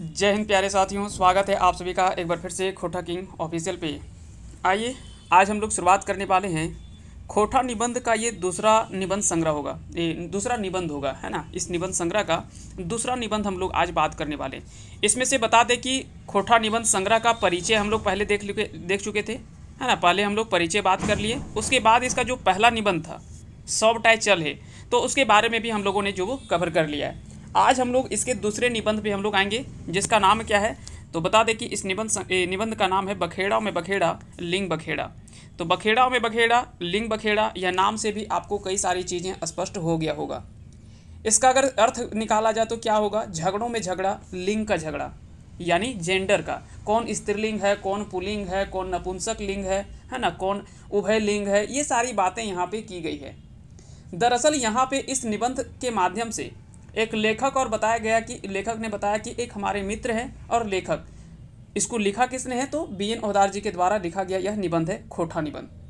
जय हिंद प्यारे साथियों स्वागत है आप सभी का एक बार फिर से खोटा किंग ऑफिशियल पे आइए आज हम लोग शुरुआत करने वाले हैं खोटा निबंध का ये दूसरा निबंध संग्रह होगा ये दूसरा निबंध होगा है ना इस निबंध संग्रह का दूसरा निबंध हम लोग आज बात करने वाले हैं इसमें से बता दें कि खोटा निबंध संग्रह का परिचय हम लोग पहले देख लुके देख चुके थे है ना पहले हम लोग परिचय बात कर लिए उसके बाद इसका जो पहला निबंध था टाइच चल है तो उसके बारे में भी हम लोगों ने जो वो कवर कर लिया है आज हम लोग इसके दूसरे निबंध पे हम लोग आएंगे जिसका नाम क्या है तो बता दें कि इस निबंध निबंध का नाम है बखेड़ा में बखेड़ा लिंग बखेड़ा तो बखेड़ा में बखेड़ा लिंग बखेड़ा या नाम से भी आपको कई सारी चीज़ें स्पष्ट हो गया होगा इसका अगर अर्थ निकाला जाए तो क्या होगा झगड़ों में झगड़ा लिंग का झगड़ा यानी जेंडर का कौन स्त्रीलिंग है कौन पुलिंग है कौन नपुंसक लिंग है है ना कौन उभय लिंग है ये सारी बातें यहाँ पे की गई है दरअसल यहाँ पे इस निबंध के माध्यम से एक लेखक और बताया गया कि लेखक ने बताया कि एक हमारे मित्र हैं और लेखक इसको लिखा किसने है तो बी एन ओहदार जी के द्वारा लिखा गया यह निबंध है खोठा निबंध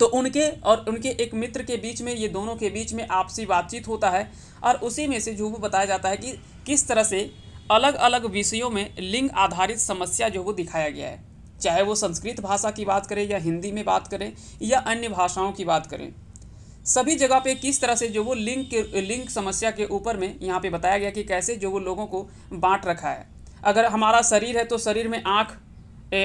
तो उनके और उनके एक मित्र के बीच में ये दोनों के बीच में आपसी बातचीत होता है और उसी में से जो वो बताया जाता है कि किस तरह से अलग अलग विषयों में लिंग आधारित समस्या जो वो दिखाया गया है चाहे वो संस्कृत भाषा की बात करें या हिंदी में बात करें या अन्य भाषाओं की बात करें सभी जगह पे किस तरह से जो वो लिंक के लिंक समस्या के ऊपर में यहाँ पे बताया गया कि कैसे जो वो लोगों को बांट रखा है अगर हमारा शरीर है तो शरीर में आँख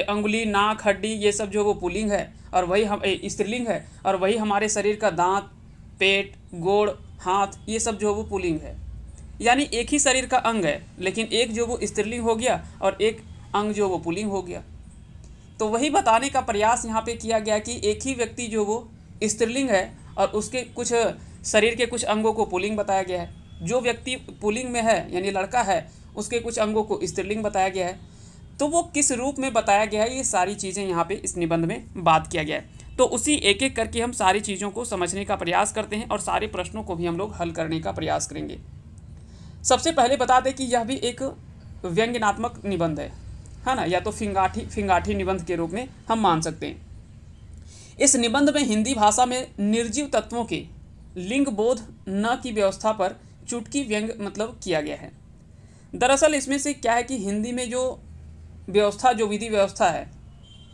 अंगुली नाक हड्डी ये सब जो वो पुलिंग है और वही हम स्त्रीलिंग है और वही हमारे शरीर का दांत पेट गोड़ हाथ ये सब जो वो पुलिंग है यानी एक ही शरीर का अंग है लेकिन एक जो वो स्त्रीलिंग हो गया और एक अंग जो वो पुलिंग हो गया तो वही बताने का प्रयास यहाँ पे किया गया कि एक ही व्यक्ति जो वो स्त्रीलिंग है और उसके कुछ शरीर के कुछ अंगों को पुलिंग बताया गया है जो व्यक्ति पुलिंग में है यानी लड़का है उसके कुछ अंगों को स्त्रीलिंग बताया गया है तो वो किस रूप में बताया गया है ये सारी चीज़ें यहाँ पे इस निबंध में बात किया गया है तो उसी एक एक करके हम सारी चीज़ों को समझने का प्रयास करते हैं और सारे प्रश्नों को भी हम लोग हल करने का प्रयास करेंगे सबसे पहले बता दें कि यह भी एक व्यंग्यनात्मक निबंध है है ना या तो फिंगाठी फिंगाठी निबंध के रूप में हम मान सकते हैं इस निबंध में हिंदी भाषा में निर्जीव तत्वों के लिंग बोध न की व्यवस्था पर चुटकी व्यंग मतलब किया गया है दरअसल इसमें से क्या है कि हिंदी में जो व्यवस्था जो विधि व्यवस्था है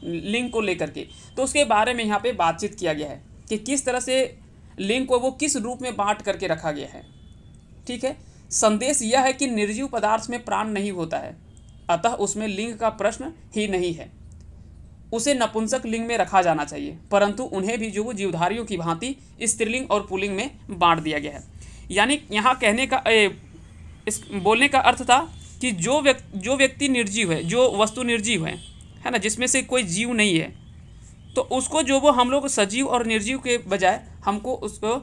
लिंग को लेकर के तो उसके बारे में यहाँ पे बातचीत किया गया है कि किस तरह से लिंग को वो किस रूप में बांट करके रखा गया है ठीक है संदेश यह है कि निर्जीव पदार्थ में प्राण नहीं होता है अतः उसमें लिंग का प्रश्न ही नहीं है उसे नपुंसक लिंग में रखा जाना चाहिए परंतु उन्हें भी जो जीवधारियों की भांति स्त्रीलिंग और पुलिंग में बांट दिया गया है यानी यहाँ कहने का ए, इस बोलने का अर्थ था कि जो व्यक्ति जो व्यक्ति निर्जीव है जो वस्तु निर्जीव है है ना जिसमें से कोई जीव नहीं है तो उसको जो वो हम लोग सजीव और निर्जीव के बजाय हमको उसको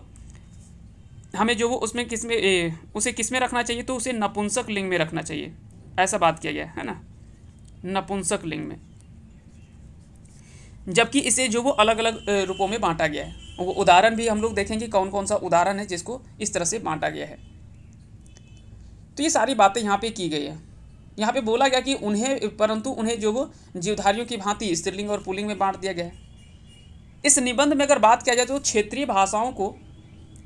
हमें जो वो उसमें किस में ए, उसे किस में रखना चाहिए तो उसे नपुंसक लिंग में रखना चाहिए ऐसा बात किया गया है ना नपुंसक लिंग में जबकि इसे जो वो अलग अलग रूपों में बांटा गया है वो उदाहरण भी हम लोग देखेंगे कौन कौन सा उदाहरण है जिसको इस तरह से बांटा गया है तो ये सारी बातें यहाँ पे की गई है यहाँ पे बोला गया कि उन्हें परंतु उन्हें जो वो जीवधारियों की भांति स्त्रीलिंग और पुलिंग में बांट दिया गया है इस निबंध में अगर बात किया जाए तो क्षेत्रीय भाषाओं को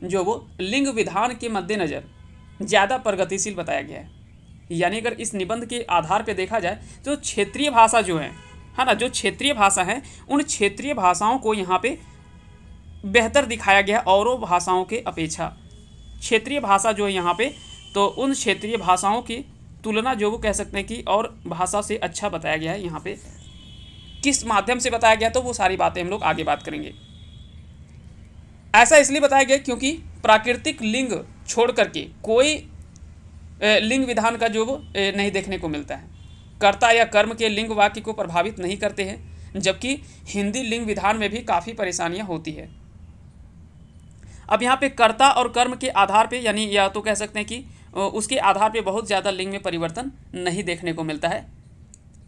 जो वो लिंग विधान के मद्देनज़र ज़्यादा प्रगतिशील बताया गया है यानी अगर इस निबंध के आधार पर देखा जाए तो क्षेत्रीय भाषा जो है है हाँ ना जो क्षेत्रीय भाषा है उन क्षेत्रीय भाषाओं को यहाँ पे बेहतर दिखाया गया औरों भाषाओं के अपेक्षा क्षेत्रीय भाषा जो है यहाँ पे तो उन क्षेत्रीय भाषाओं की तुलना जो वो कह सकते हैं कि और भाषा से अच्छा बताया गया है यहाँ पे किस माध्यम से बताया गया तो वो सारी बातें हम लोग आगे बात करेंगे ऐसा इसलिए बताया गया क्योंकि प्राकृतिक लिंग छोड़ करके कोई लिंग विधान का जो नहीं देखने को मिलता है कर्ता या कर्म के लिंग वाक्य को प्रभावित नहीं करते हैं जबकि हिंदी लिंग विधान में भी काफ़ी परेशानियाँ होती है अब यहाँ पे कर्ता और कर्म के आधार पे यानी या तो कह सकते हैं कि उसके आधार पे बहुत ज़्यादा लिंग में परिवर्तन नहीं देखने को मिलता है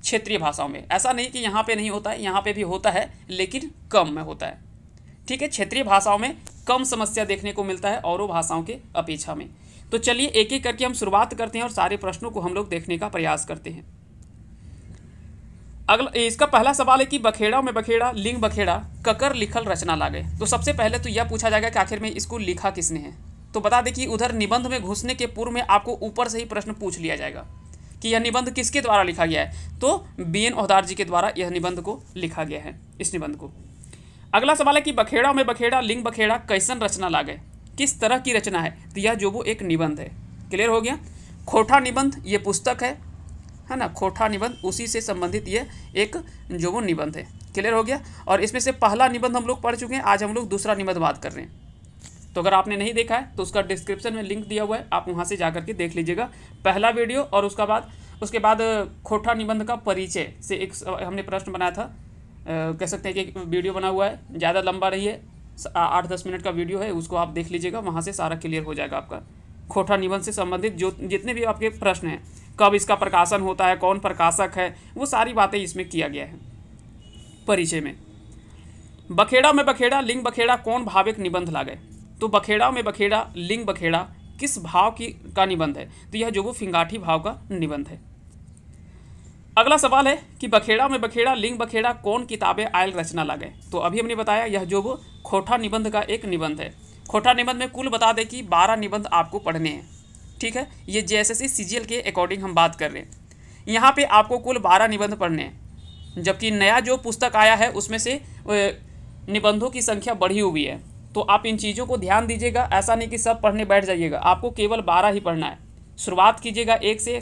क्षेत्रीय भाषाओं में ऐसा नहीं कि यहाँ पे नहीं होता है यहाँ पे भी होता है लेकिन कम में होता है ठीक है क्षेत्रीय भाषाओं में कम समस्या देखने को मिलता है औरों भाषाओं के अपेक्षा में तो चलिए एक एक करके हम शुरुआत करते हैं और सारे प्रश्नों को हम लोग देखने का प्रयास करते हैं अगला इसका पहला सवाल है कि बखेड़ा में बखेड़ा लिंग बखेड़ा ककर लिखल रचना लागे तो सबसे पहले तो यह पूछा जाएगा कि आखिर में इसको लिखा किसने है तो बता दें कि उधर निबंध में घुसने के पूर्व में आपको ऊपर से ही प्रश्न पूछ लिया जाएगा कि यह निबंध किसके द्वारा लिखा गया है तो बी एन ओहदार जी के द्वारा यह निबंध को लिखा गया है इस निबंध को अगला सवाल है कि बखेड़ा में बखेड़ा लिंग बखेड़ा कैसन रचना लागे किस तरह की रचना है तो यह जो वो एक निबंध है क्लियर हो गया खोठा निबंध ये पुस्तक है है ना खोठा निबंध उसी से संबंधित ये एक जो वो निबंध है क्लियर हो गया और इसमें से पहला निबंध हम लोग पढ़ चुके हैं आज हम लोग दूसरा निबंध बात कर रहे हैं तो अगर आपने नहीं देखा है तो उसका डिस्क्रिप्शन में लिंक दिया हुआ है आप वहाँ से जा करके देख लीजिएगा पहला वीडियो और उसका बाद उसके बाद खोठा निबंध का परिचय से एक हमने प्रश्न बनाया था कह सकते हैं कि एक वीडियो बना हुआ है ज़्यादा लंबा रही है आठ दस मिनट का वीडियो है उसको आप देख लीजिएगा वहाँ से सारा क्लियर हो जाएगा आपका खोठा निबंध से संबंधित जो जितने भी आपके प्रश्न हैं कब इसका प्रकाशन होता है कौन प्रकाशक है वो सारी बातें इसमें किया गया है परिचय में बखेड़ा में बखेड़ा लिंग बखेड़ा कौन भाविक निबंध ला गए तो बखेड़ा में बखेड़ा लिंग बखेड़ा किस भाव की का निबंध है तो यह जो वो फिंगाठी भाव का निबंध है अगला सवाल है कि बखेड़ा में बखेड़ा लिंग बखेड़ा कौन किताबें आयल रचना ला गए तो अभी हमने बताया यह जो वो खोठा निबंध का एक निबंध है खोठा निबंध में कुल बता दें कि बारह निबंध आपको पढ़ने हैं ठीक है ये जे एस एस के अकॉर्डिंग हम बात कर रहे हैं यहाँ पे आपको कुल बारह निबंध पढ़ने हैं जबकि नया जो पुस्तक आया है उसमें से निबंधों की संख्या बढ़ी हुई है तो आप इन चीज़ों को ध्यान दीजिएगा ऐसा नहीं कि सब पढ़ने बैठ जाइएगा आपको केवल बारह ही पढ़ना है शुरुआत कीजिएगा एक से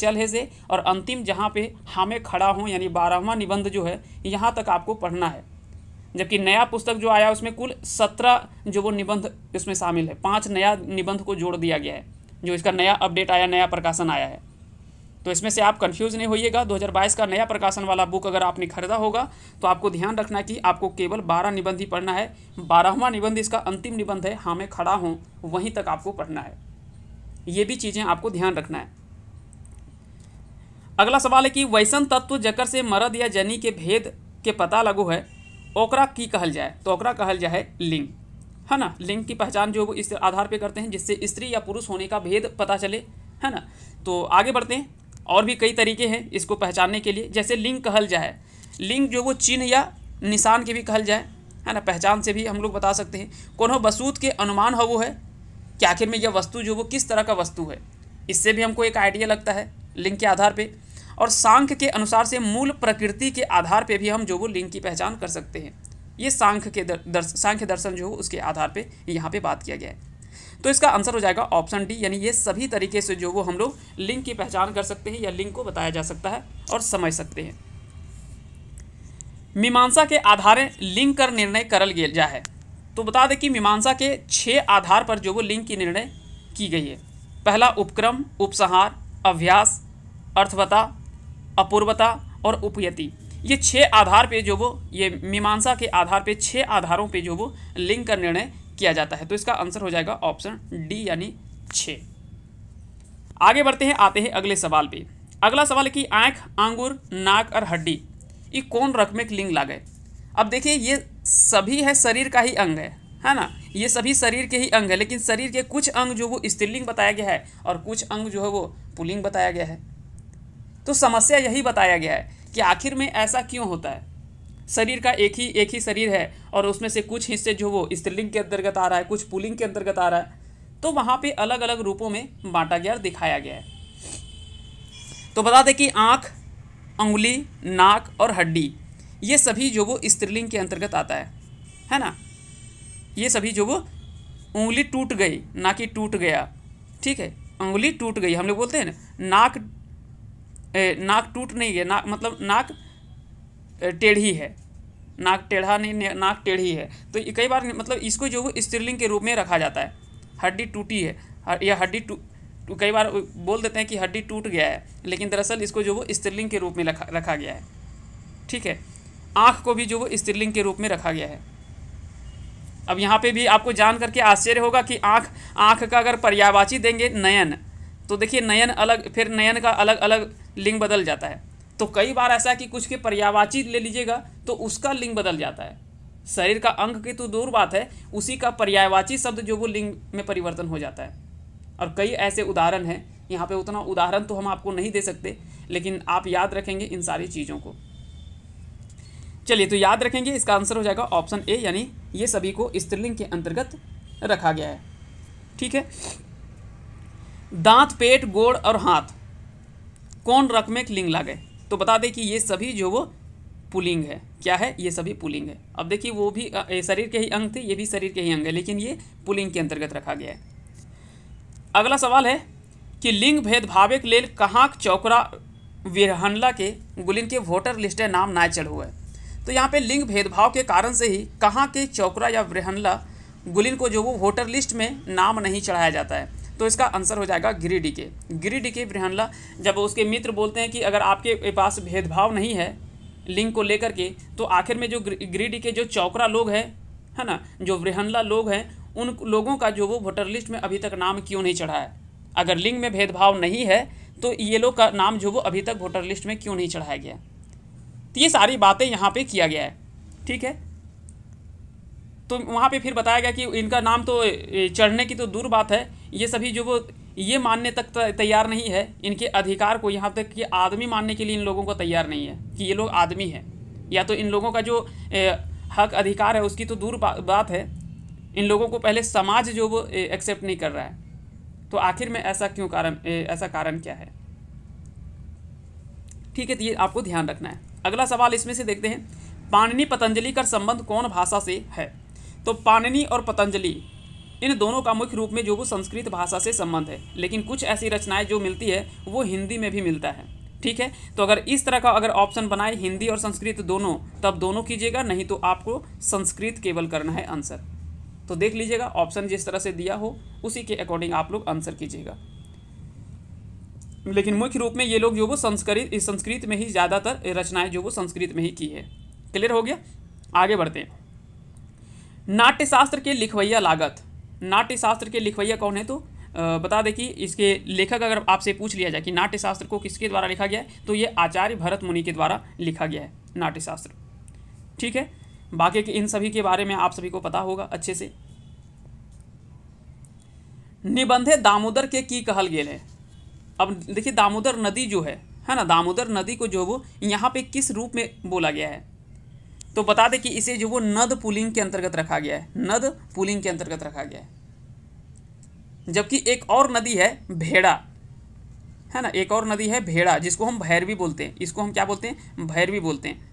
चल है से और अंतिम जहाँ पे हमें हाँ खड़ा हूँ यानी बारहवा निबंध जो है यहाँ तक आपको पढ़ना है जबकि नया पुस्तक जो आया उसमें कुल सत्रह जो वो निबंध इसमें शामिल है पाँच नया निबंध को जोड़ दिया गया है जो इसका नया अपडेट आया नया प्रकाशन आया है तो इसमें से आप कंफ्यूज नहीं होइएगा 2022 का नया प्रकाशन वाला बुक अगर आपने खरीदा होगा तो आपको ध्यान रखना कि आपको केवल 12 निबंध ही पढ़ना है बारहवा निबंध इसका अंतिम निबंध है हाँ मैं खड़ा हूँ वहीं तक आपको पढ़ना है ये भी चीज़ें आपको ध्यान रखना है अगला सवाल है कि वैसन तत्व जकर से मरद या जनी के भेद के पता लगो है ओकरा की कहल जाए तो ओकरा कहल जाए लिंग है ना लिंग की पहचान जो इस आधार पे करते हैं जिससे स्त्री या पुरुष होने का भेद पता चले है ना तो आगे बढ़ते हैं और भी कई तरीके हैं इसको पहचानने के लिए जैसे लिंग कहल जाए लिंग जो वो चिन्ह या निशान के भी कहल जाए है ना पहचान से भी हम लोग बता सकते हैं कोनो वसूत के अनुमान हो वो है कि आखिर में यह वस्तु जो वो किस तरह का वस्तु है इससे भी हमको एक आइडिया लगता है लिंग के आधार पे और सांख्य के अनुसार से मूल प्रकृति के आधार पे भी हम जो वो लिंग की पहचान कर सकते हैं ये सांख्य के दर, सांख्य दर्शन जो हो उसके आधार पे यहाँ पे बात किया गया है तो इसका आंसर हो जाएगा ऑप्शन डी यानी ये सभी तरीके से जो वो हम लोग लिंक की पहचान कर सकते हैं या लिंक को बताया जा सकता है और समझ सकते हैं मीमांसा के आधार लिंक कर निर्णय करल गया है तो बता दें कि मीमांसा के छः आधार पर जो वो लिंक की निर्णय की गई है पहला उपक्रम उपसंहार अभ्यास अर्थवता अपूर्वता और उपयति ये छः आधार पे जो वो ये मीमांसा के आधार पे छः आधारों पे जो वो लिंग का निर्णय किया जाता है तो इसका आंसर हो जाएगा ऑप्शन डी यानी छ आगे बढ़ते हैं आते हैं अगले सवाल पे अगला सवाल है कि आँख आंगूर नाक और हड्डी ये कौन रकमिक लिंग ला गए अब देखिए ये सभी है शरीर का ही अंग है है ना ये सभी शरीर के ही अंग है लेकिन शरीर के कुछ अंग जो वो स्त्रीलिंग बताया गया है और कुछ अंग जो है वो पुलिंग बताया गया है तो समस्या यही बताया गया है कि आखिर में ऐसा क्यों होता है शरीर का एक ही एक ही शरीर है और उसमें से कुछ हिस्से जो वो स्त्रीलिंग के अंतर्गत आ रहा है कुछ पुलिंग के अंतर्गत आ रहा है तो वहाँ पे अलग अलग रूपों में बांटा गया और दिखाया गया है तो बता दें कि आँख उंगली नाक और हड्डी ये सभी जो वो स्त्रीलिंग के अंतर्गत आता है है ना ये सभी जो वो उंगली टूट गई ना कि टूट गया ठीक है उंगली टूट गई हम लोग बोलते हैं ना नाक ए, नाक टूट नहीं है नाक मतलब नाक टेढ़ी है नाक टेढ़ा नहीं नाक टेढ़ी है तो कई बार मतलब इसको जो स्त्रीलिंग के रूप में रखा जाता है हड्डी टूटी है या हड्डी टू तो कई बार बोल देते हैं कि हड्डी टूट गया है लेकिन दरअसल इसको जो वो स्त्रीलिंग के रूप में रखा रखा गया है ठीक है आँख को भी जो वो स्त्रीलिंग के रूप में रखा गया है अब यहाँ पे भी आपको जान करके आश्चर्य होगा कि आँख आँख का अगर पर्यावाची देंगे नयन तो देखिए नयन अलग फिर नयन का अलग अलग लिंग बदल जाता है तो कई बार ऐसा है कि कुछ के पर्यावाची ले लीजिएगा तो उसका लिंग बदल जाता है शरीर का अंग की तो दूर बात है उसी का पर्यायवाची शब्द जो वो लिंग में परिवर्तन हो जाता है और कई ऐसे उदाहरण हैं यहाँ पे उतना उदाहरण तो हम आपको नहीं दे सकते लेकिन आप याद रखेंगे इन सारी चीज़ों को चलिए तो याद रखेंगे इसका आंसर हो जाएगा ऑप्शन ए यानी ये सभी को स्त्रीलिंग के अंतर्गत रखा गया है ठीक है दांत पेट गोड़ और हाथ कौन में लिंग लागे तो बता दें कि ये सभी जो वो पुलिंग है क्या है ये सभी पुलिंग है अब देखिए वो भी शरीर के ही अंग थे ये भी शरीर के ही अंग है लेकिन ये पुलिंग के अंतर्गत रखा गया है अगला सवाल है कि लिंग भेदभाव के लिए कहाँ चौकड़ा विरहनला के गुलिन के वोटर लिस्ट नाम ना चढ़ हुआ है तो यहाँ पे लिंग भेदभाव के कारण से ही कहाँ के चौकड़ा या विरहनला गुलिन को जो वो वोटर लिस्ट में नाम नहीं चढ़ाया जाता है तो इसका आंसर हो जाएगा के गिरिडी के ब्रहणला जब उसके मित्र बोलते हैं कि अगर आपके पास भेदभाव नहीं है लिंग को लेकर के तो आखिर में जो के जो चौकरा लोग हैं है ना जो ब्रहणला लोग हैं उन लोगों का जो वो वोटर लिस्ट में अभी तक नाम क्यों नहीं चढ़ा है अगर लिंग में भेदभाव नहीं है तो ये लोग का नाम जो वो अभी तक वोटर लिस्ट में क्यों नहीं चढ़ाया गया तो ये सारी बातें यहाँ पर किया गया है ठीक है तो वहाँ पे फिर बताया गया कि इनका नाम तो चढ़ने की तो दूर बात है ये सभी जो वो ये मानने तक तैयार नहीं है इनके अधिकार को यहाँ तक कि आदमी मानने के लिए इन लोगों को तैयार नहीं है कि ये लोग आदमी हैं या तो इन लोगों का जो हक अधिकार है उसकी तो दूर बात है इन लोगों को पहले समाज जो वो एक्सेप्ट नहीं कर रहा है तो आखिर में ऐसा क्यों कारण ऐसा कारण क्या है ठीक है तो ये आपको ध्यान रखना है अगला सवाल इसमें से देखते हैं पाणनी पतंजलि का संबंध कौन भाषा से है तो पाननी और पतंजलि इन दोनों का मुख्य रूप में जो वो संस्कृत भाषा से संबंध है लेकिन कुछ ऐसी रचनाएं जो मिलती है वो हिंदी में भी मिलता है ठीक है तो अगर इस तरह का अगर ऑप्शन बनाए हिंदी और संस्कृत दोनों तब दोनों कीजिएगा नहीं तो आपको संस्कृत केवल करना है आंसर तो देख लीजिएगा ऑप्शन जिस तरह से दिया हो उसी के अकॉर्डिंग आप लोग आंसर कीजिएगा लेकिन मुख्य रूप में ये लोग जो वो संस्कृत संस्कृत में ही ज़्यादातर रचनाएँ जो वो संस्कृत में ही की है क्लियर हो गया आगे बढ़ते हैं नाट्यशास्त्र के लिखवैया लागत नाट्यशास्त्र के लिखवैया कौन है तो बता दें कि इसके लेखक अगर आपसे पूछ लिया जाए कि नाट्यशास्त्र को किसके द्वारा लिखा गया है तो ये आचार्य भरत मुनि के द्वारा लिखा गया है नाट्यशास्त्र ठीक है बाकी के इन सभी के बारे में आप सभी को पता होगा अच्छे से निबंधे दामोदर के की कहल गए हैं अब देखिए दामोदर नदी जो है है ना दामोदर नदी को जो वो यहाँ पे किस रूप में बोला गया है तो बता दें कि इसे जो वो नद पुलिंग के अंतर्गत रखा गया है नद पुलिंग के अंतर्गत रखा गया है जबकि एक और नदी है भेड़ा है ना एक और नदी है भेड़ा जिसको हम भैरवी बोलते हैं इसको हम क्या बोलते हैं भैरवी बोलते हैं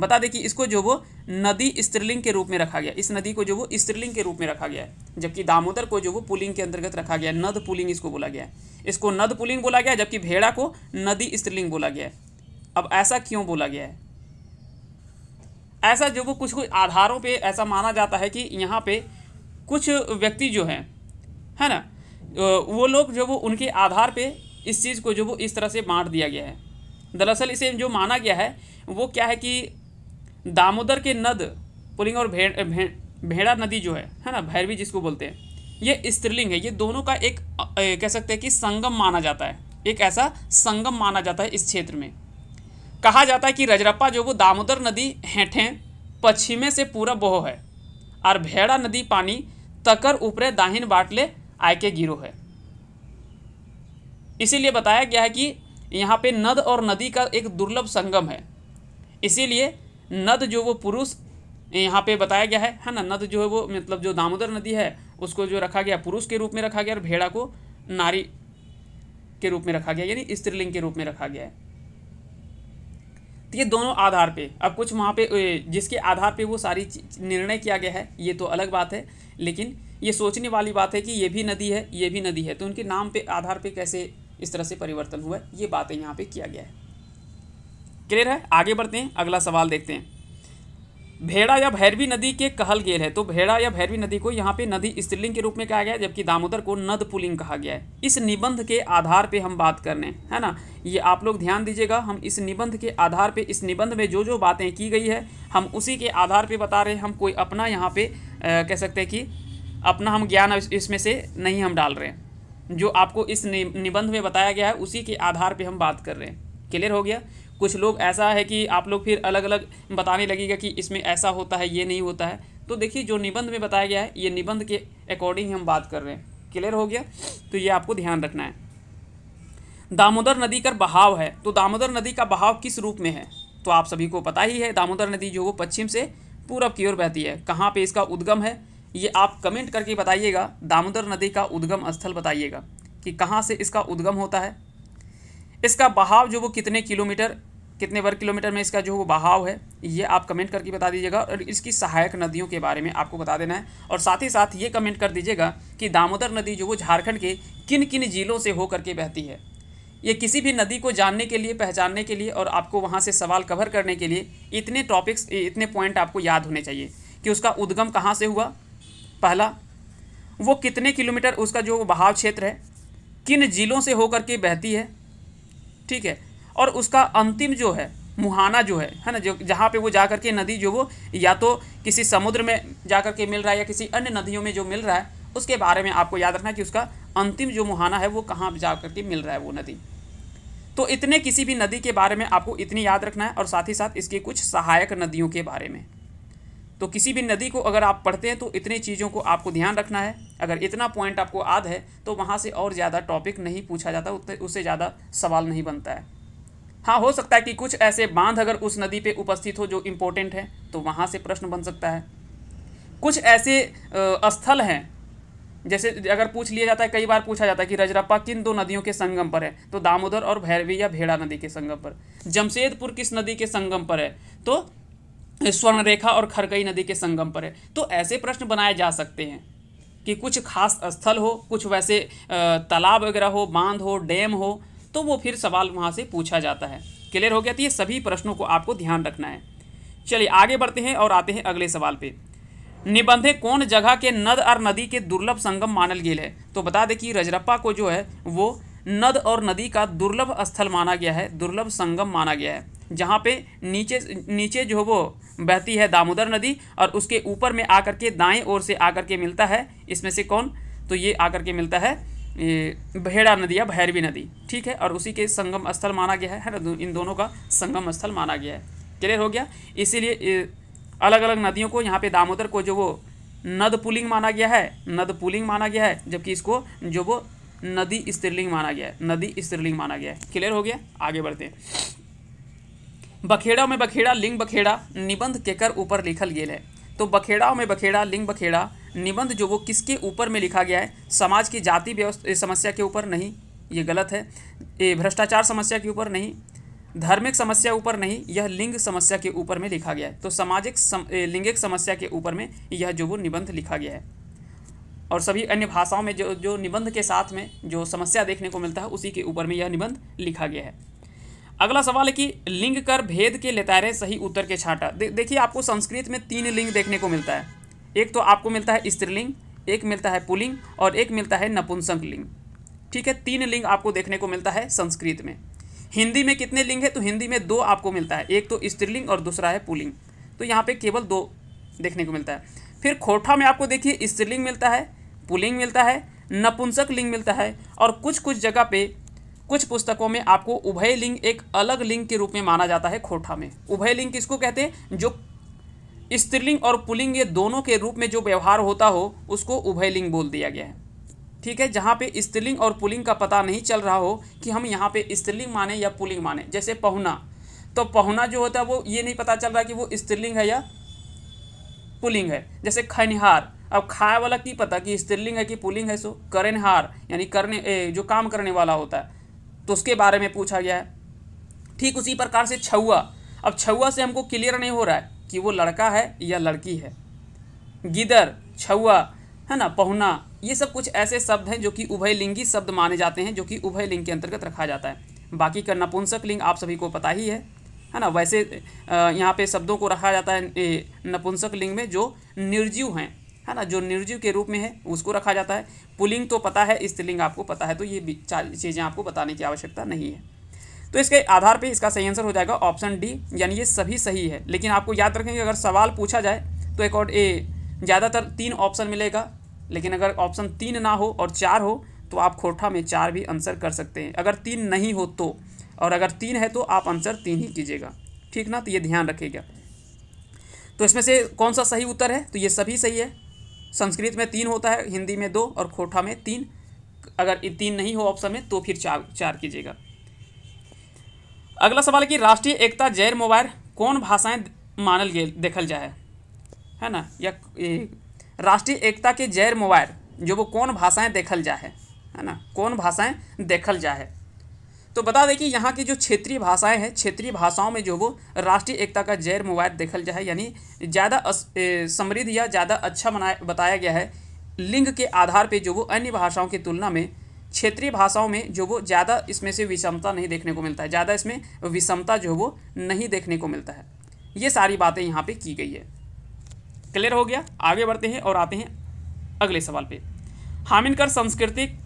बता दें कि इसको जो वो नदी स्त्रीलिंग के रूप में रखा गया इस नदी को जो वो स्त्रीलिंग के रूप में रखा गया है जबकि दामोदर को जो वो पुलिंग के अंतर्गत रखा गया नद पुलिंग इसको बोला गया है इसको नद पुलिंग बोला गया जबकि भेड़ा को नदी स्त्रीलिंग बोला गया है अब ऐसा क्यों बोला गया है ऐसा जो वो कुछ कुछ आधारों पे ऐसा माना जाता है कि यहाँ पे कुछ व्यक्ति जो हैं है ना वो लोग जो वो उनके आधार पे इस चीज़ को जो वो इस तरह से बांट दिया गया है दरअसल इसे जो माना गया है वो क्या है कि दामोदर के नद पुलिंग और भेड़ भे, भेड़ा नदी जो है है ना भैरवी जिसको बोलते हैं ये स्त्रीलिंग है ये दोनों का एक कह सकते हैं कि संगम माना जाता है एक ऐसा संगम माना जाता है इस क्षेत्र में कहा जाता है कि रजरप्पा जो वो दामोदर नदी हेठें पश्चिमे से पूरा बहो है और भेड़ा नदी पानी तकर ऊपरे दाहिन बाटले आय के गिरो है इसीलिए बताया गया है कि यहाँ पे नद और नदी का एक दुर्लभ संगम है इसीलिए नद जो वो पुरुष यहाँ पे बताया गया है है ना नद जो है वो मतलब जो दामोदर नदी है उसको जो रखा गया पुरुष के रूप में रखा गया और भेड़ा को नारी के रूप में रखा गया यानी स्त्रीलिंग के रूप में रखा गया है तो ये दोनों आधार पे अब कुछ वहाँ पे जिसके आधार पे वो सारी निर्णय किया गया है ये तो अलग बात है लेकिन ये सोचने वाली बात है कि ये भी नदी है ये भी नदी है तो उनके नाम पे आधार पे कैसे इस तरह से परिवर्तन हुआ है ये बातें यहाँ पे किया गया है क्लियर है आगे बढ़ते हैं अगला सवाल देखते हैं भेड़ा या भैरवी नदी के कहल गेल है तो भेड़ा या भैरवी नदी को यहाँ पे नदी स्त्रीलिंग के रूप में कहा गया है जबकि दामोदर को नद पुलिंग कहा गया है इस निबंध के आधार पे हम बात करने है ना ये आप लोग ध्यान दीजिएगा हम इस निबंध के आधार पे इस निबंध में जो जो बातें की गई है हम उसी के आधार पर बता रहे हैं हम कोई अपना यहाँ पर कह सकते हैं कि अपना हम ज्ञान इसमें से नहीं हम डाल रहे हैं जो आपको इस निबंध में बताया गया है उसी के आधार पर हम बात कर रहे हैं क्लियर हो गया कुछ लोग ऐसा है कि आप लोग फिर अलग अलग बताने लगेगा कि इसमें ऐसा होता है ये नहीं होता है तो देखिए जो निबंध में बताया गया है ये निबंध के अकॉर्डिंग हम बात कर रहे हैं क्लियर हो गया तो ये आपको ध्यान रखना है दामोदर नदी का बहाव है तो दामोदर नदी का बहाव किस रूप में है तो आप सभी को पता ही है दामोदर नदी जो वो पश्चिम से पूरब की ओर बहती है कहाँ पे इसका उद्गम है ये आप कमेंट करके बताइएगा दामोदर नदी का उद्गम स्थल बताइएगा कि कहाँ से इसका उद्गम होता है इसका बहाव जो वो कितने किलोमीटर कितने वर्ग किलोमीटर में इसका जो वो बहाव है ये आप कमेंट करके बता दीजिएगा और इसकी सहायक नदियों के बारे में आपको बता देना है और साथ ही साथ ये कमेंट कर दीजिएगा कि दामोदर नदी जो वो झारखंड के किन किन जिलों से होकर के बहती है ये किसी भी नदी को जानने के लिए पहचानने के लिए और आपको वहाँ से सवाल कवर करने के लिए इतने टॉपिक्स इतने पॉइंट आपको याद होने चाहिए कि उसका उद्गम कहाँ से हुआ पहला वो कितने किलोमीटर उसका जो बहाव क्षेत्र है किन जिलों से होकर के बहती है ठीक है और उसका अंतिम जो है मुहाना जो है है ना जो जहाँ पे वो जा कर के नदी जो वो या तो किसी समुद्र में जा कर के मिल रहा है या किसी अन्य नदियों में जो मिल रहा है उसके बारे में आपको याद रखना है कि उसका अंतिम जो मुहाना है वो कहाँ जा कर के मिल रहा है वो नदी तो इतने किसी भी नदी के बारे में आपको इतनी याद रखना है और साथ ही साथ इसके कुछ सहायक नदियों के बारे में तो किसी भी नदी को अगर आप पढ़ते हैं तो इतने चीज़ों को आपको ध्यान रखना है अगर इतना पॉइंट आपको याद है तो वहाँ से और ज़्यादा टॉपिक नहीं पूछा जाता उससे ज़्यादा सवाल नहीं बनता है हाँ हो सकता है कि कुछ ऐसे बांध अगर उस नदी पे उपस्थित हो जो इम्पोर्टेंट है तो वहाँ से प्रश्न बन सकता है कुछ ऐसे स्थल हैं जैसे अगर पूछ लिया जाता है कई बार पूछा जाता है कि रजरप्पा किन दो नदियों के संगम पर है तो दामोदर और भैरवी या भेड़ा नदी के संगम पर जमशेदपुर किस नदी के संगम पर है तो स्वर्णरेखा और खरकई नदी के संगम पर है तो ऐसे प्रश्न बनाए जा सकते हैं कि कुछ खास स्थल हो कुछ वैसे तालाब वगैरह हो बांध हो डैम हो तो वो फिर सवाल वहाँ से पूछा जाता है क्लियर हो गया तो ये सभी प्रश्नों को आपको ध्यान रखना है चलिए आगे बढ़ते हैं और आते हैं अगले सवाल पे निबंधे कौन जगह के नद और नदी के दुर्लभ संगम मानल गेल है तो बता दें कि रजरप्पा को जो है वो नद और नदी का दुर्लभ स्थल माना गया है दुर्लभ संगम माना गया है जहाँ पे नीचे नीचे जो वो बहती है दामोदर नदी और उसके ऊपर में आकर के दाएं ओर से आकर के मिलता है इसमें से कौन तो ये आकर के मिलता है भेड़ा नदी या भैरवी नदी ठीक है और उसी के संगम स्थल माना गया है है ना इन दोनों का संगम स्थल माना गया है क्लियर हो गया इसीलिए अलग अलग नदियों को यहाँ पे दामोदर को जो वो नद पुलिंग माना गया है नद पुलिंग माना गया है जबकि इसको जो वो नदी स्त्रीलिंग माना गया है नदी स्त्रीलिंग माना गया है क्लियर हो गया आगे बढ़ते हैं बखेड़ा में बखेड़ा लिंग बखेड़ा निबंध केकर ऊपर लिखल गेल है तो बखेड़ा में बखेड़ा लिंग बखेड़ा निबंध जो वो किसके ऊपर में लिखा गया है समाज की जाति व्यवस्था समस्या के ऊपर नहीं ये गलत है ये भ्रष्टाचार समस्या के ऊपर नहीं धार्मिक समस्या ऊपर नहीं यह लिंग समस्या के ऊपर में लिखा गया है तो सामाजिक सम, लिंगिक समस्या के ऊपर में यह जो वो निबंध लिखा गया है और सभी अन्य भाषाओं में जो जो निबंध के साथ में जो समस्या देखने को मिलता है उसी के ऊपर में यह निबंध लिखा गया है अगला सवाल है कि लिंग कर भेद के लेतारे सही उत्तर के छाटा दे, देखिए आपको संस्कृत में तीन लिंग देखने को मिलता है एक तो आपको मिलता है स्त्रीलिंग एक मिलता है पुलिंग और एक मिलता है नपुंसक लिंग ठीक है तीन लिंग आपको देखने को मिलता है संस्कृत में हिंदी में कितने लिंग है तो हिंदी में दो आपको मिलता है एक तो स्त्रीलिंग और दूसरा है पुलिंग तो यहाँ पे केवल दो देखने को मिलता है फिर खोठा में आपको देखिए स्त्रीलिंग मिलता है पुलिंग मिलता है नपुंसक लिंग मिलता है और कुछ कुछ जगह पे कुछ पुस्तकों में आपको उभय लिंग एक अलग लिंग के रूप में माना जाता है खोठा में उभय लिंग किसको कहते हैं जो स्त्रीलिंग और पुलिंग ये दोनों के रूप में जो व्यवहार होता हो उसको उभयलिंग बोल दिया गया है ठीक है जहाँ पे स्त्रीलिंग और पुलिंग का पता नहीं चल रहा हो कि हम यहाँ पे स्त्रीलिंग माने या पुलिंग माने जैसे पहुना तो पहुना जो होता है वो ये नहीं पता चल रहा कि वो स्त्रीलिंग है या पुलिंग है जैसे खनिहार अब खाए वाला की पता कि स्त्रीलिंग है कि पुलिंग है सो करनहार यानी करने ए, जो काम करने वाला होता है तो उसके बारे में पूछा गया है ठीक उसी प्रकार से छुआ अब छुआ से हमको क्लियर नहीं हो रहा है कि वो लड़का है या लड़की है गिदर छुआ है ना पहुना ये सब कुछ ऐसे शब्द हैं जो कि उभय लिंगी शब्द माने जाते हैं जो कि उभय लिंग के अंतर्गत रखा जाता है बाकी का नपुंसक लिंग आप सभी को पता ही है है ना वैसे यहाँ पे शब्दों को रखा जाता है नपुंसक लिंग में जो निर्जीव हैं है ना जो निर्जीव के रूप में है उसको रखा जाता है पुलिंग तो पता है स्त्रीलिंग आपको पता है तो ये चीज़ें आपको बताने की आवश्यकता नहीं है तो इसके आधार पर इसका सही आंसर हो जाएगा ऑप्शन डी यानी ये सभी सही है लेकिन आपको याद रखेंगे अगर सवाल पूछा जाए तो एक और ए ज़्यादातर तीन ऑप्शन मिलेगा लेकिन अगर ऑप्शन तीन ना हो और चार हो तो आप खोटा में चार भी आंसर कर सकते हैं अगर तीन नहीं हो तो और अगर तीन है तो आप आंसर तीन ही कीजिएगा ठीक ना तो ये ध्यान रखिएगा तो इसमें से कौन सा सही उत्तर है तो ये सभी सही है संस्कृत में तीन होता है हिंदी में दो और खोटा में तीन अगर तीन नहीं हो ऑप्शन में तो फिर चार चार कीजिएगा अगला सवाल है कि राष्ट्रीय एकता जैर मोबाइल कौन भाषाएं मानल गए देखल जाए है ना या राष्ट्रीय एकता के जैर मोबाइल जो वो कौन भाषाएं देखल जाए है ना कौन भाषाएं देखल जाए तो बता दें कि यहाँ की जो क्षेत्रीय भाषाएं हैं क्षेत्रीय भाषाओं में जो वो राष्ट्रीय एकता का जैर मोबाइल देखल जाए यानी ज़्यादा समृद्ध या ज़्यादा अच्छा बनाया बताया गया है लिंग के आधार पर जो वो अन्य भाषाओं की तुलना में क्षेत्रीय भाषाओं में जो वो ज़्यादा इसमें से विषमता नहीं देखने को मिलता है ज़्यादा इसमें विषमता जो वो नहीं देखने को मिलता है ये सारी बातें यहाँ पे की गई है क्लियर हो गया आगे बढ़ते हैं और आते हैं अगले सवाल पे हामिनकर सांस्कृतिक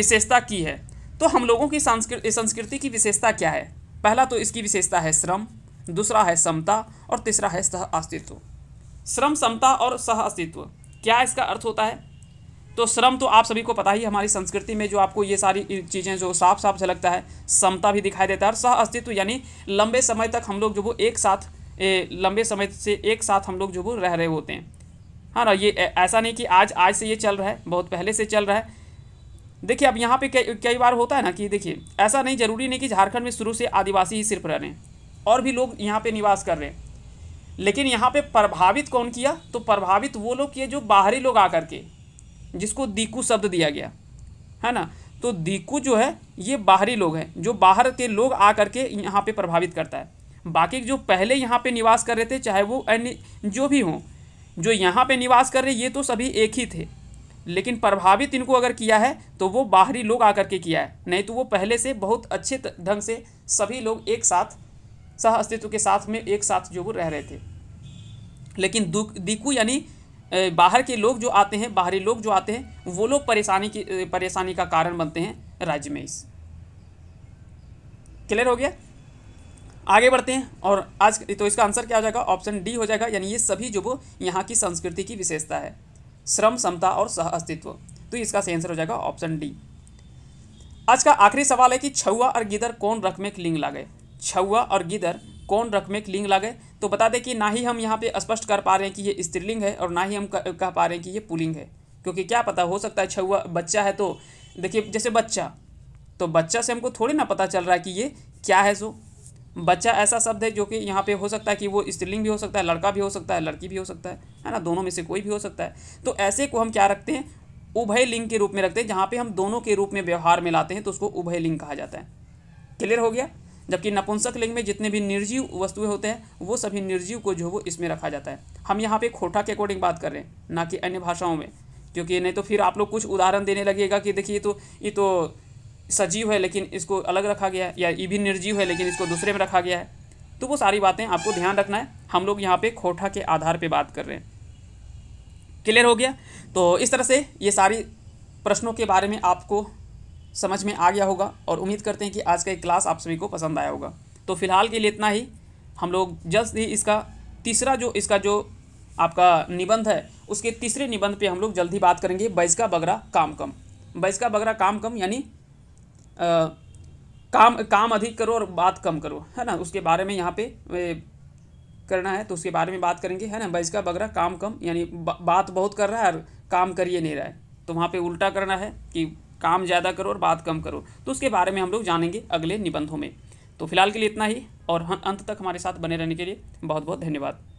विशेषता की है तो हम लोगों की संस्कृति संस्कृति की विशेषता क्या है पहला तो इसकी विशेषता है श्रम दूसरा है समता और तीसरा है सह अस्तित्व श्रम समता और सह अस्तित्व क्या इसका अर्थ होता है तो श्रम तो आप सभी को पता ही हमारी संस्कृति में जो आपको ये सारी चीज़ें जो साफ साफ झलकता है समता भी दिखाई देता है और सह अस्तित्व यानी लंबे समय तक हम लोग जो वो एक साथ ए, लंबे समय से एक साथ हम लोग जो वो रह रहे होते हैं हाँ ना ये ऐसा नहीं कि आज आज से ये चल रहा है बहुत पहले से चल रहा है देखिए अब यहाँ पे कई कई बार होता है ना कि देखिए ऐसा नहीं जरूरी नहीं कि झारखंड में शुरू से आदिवासी ही सिर्फ रह रहे हैं और भी लोग यहाँ पे निवास कर रहे हैं लेकिन यहाँ पे प्रभावित कौन किया तो प्रभावित वो लोग किए जो बाहरी लोग आकर के जिसको दीकू शब्द दिया गया है ना तो दीकू जो है ये बाहरी लोग हैं जो बाहर के लोग आ करके यहाँ पे प्रभावित करता है बाकी जो पहले यहाँ पे निवास कर रहे थे चाहे वो अन्य जो भी हों जो यहाँ पे निवास कर रहे ये तो सभी एक ही थे लेकिन प्रभावित इनको अगर किया है तो वो बाहरी लोग आकर के किया है नहीं तो वो पहले से बहुत अच्छे ढंग से सभी लोग एक साथ सह अस्तित्व के साथ में एक साथ जो वो रह रहे थे लेकिन दीकू यानी बाहर के लोग जो आते हैं बाहरी लोग जो आते हैं वो लोग परेशानी की परेशानी का कारण बनते हैं राज्य में इस क्लियर हो गया आगे बढ़ते हैं और आज तो इसका आंसर क्या हो जाएगा ऑप्शन डी हो जाएगा यानी ये सभी जो वो यहाँ की संस्कृति की विशेषता है श्रम समता और सह अस्तित्व तो इसका सही आंसर हो जाएगा ऑप्शन डी आज का आखिरी सवाल है कि छुआ और गिदर कौन रकमेक लिंग ला गए छुआ और गिदर कौन रकमे लिंग ला गए तो बता दें कि ना ही हम यहाँ पे स्पष्ट कर पा रहे हैं कि ये स्त्रीलिंग है और ना ही हम कह पा रहे हैं कि ये पुलिंग है क्योंकि क्या पता हो सकता है छुआ बच्चा है तो देखिए जैसे बच्चा तो बच्चा से हमको थोड़ी ना पता चल रहा है कि ये क्या है सो बच्चा ऐसा शब्द है जो कि यहाँ पे हो सकता है कि वो स्त्रीलिंग भी हो सकता है लड़का भी हो सकता है लड़की भी हो सकता है है ना दोनों में से कोई भी हो सकता है तो ऐसे को हम क्या रखते हैं उभय लिंग के रूप में रखते हैं जहाँ पे हम दोनों के रूप में व्यवहार में लाते हैं तो उसको उभय लिंग कहा जाता है क्लियर हो गया जबकि नपुंसक लिंग में जितने भी निर्जीव वस्तुएं होते हैं वो सभी निर्जीव को जो वो इसमें रखा जाता है हम यहाँ पे खोटा के अकॉर्डिंग बात कर रहे हैं ना कि अन्य भाषाओं में क्योंकि नहीं तो फिर आप लोग कुछ उदाहरण देने लगेगा कि देखिए तो ये तो सजीव है लेकिन इसको अलग रखा गया है या ये भी निर्जीव है लेकिन इसको दूसरे में रखा गया है तो वो सारी बातें आपको ध्यान रखना है हम लोग यहाँ पर खोठा के आधार पर बात कर रहे हैं क्लियर हो गया तो इस तरह से ये सारी प्रश्नों के बारे में आपको समझ में आ गया होगा और उम्मीद करते हैं कि आज का एक क्लास आप सभी को पसंद आया होगा तो फिलहाल के लिए इतना ही हम लोग जल्द ही इसका तीसरा जो इसका जो आपका निबंध है उसके तीसरे निबंध पे हम लोग जल्द ही बात करेंगे बैसका बगरा काम कम बैसका बगरा काम कम यानी काम काम अधिक करो और बात कम करो है ना उसके बारे में यहाँ पे करना है तो उसके बारे में बात करेंगे है ना बैसका बगरा काम कम यानी बा, बात बहुत कर रहा है और काम करिए नहीं रहा है तो वहाँ पर उल्टा करना है कि काम ज़्यादा करो और बात कम करो तो उसके बारे में हम लोग जानेंगे अगले निबंधों में तो फिलहाल के लिए इतना ही और अंत तक हमारे साथ बने रहने के लिए बहुत बहुत धन्यवाद